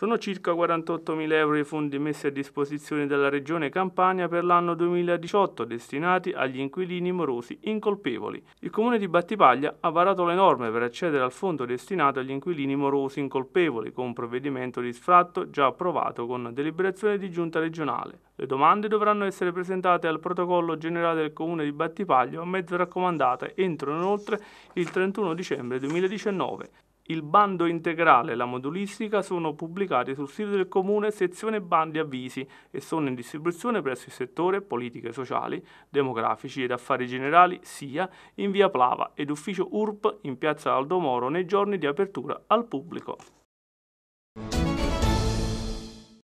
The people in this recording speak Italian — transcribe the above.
Sono circa 48.000 euro i fondi messi a disposizione dalla Regione Campania per l'anno 2018 destinati agli inquilini morosi incolpevoli. Il Comune di Battipaglia ha varato le norme per accedere al fondo destinato agli inquilini morosi incolpevoli con un provvedimento di sfratto già approvato con deliberazione di giunta regionale. Le domande dovranno essere presentate al protocollo generale del Comune di Battipaglio a mezzo raccomandata entro inoltre il 31 dicembre 2019. Il bando integrale e la modulistica sono pubblicati sul sito del Comune sezione bandi avvisi e sono in distribuzione presso il settore politiche sociali, demografici ed affari generali sia in via Plava ed ufficio URP in piazza Aldo Moro nei giorni di apertura al pubblico.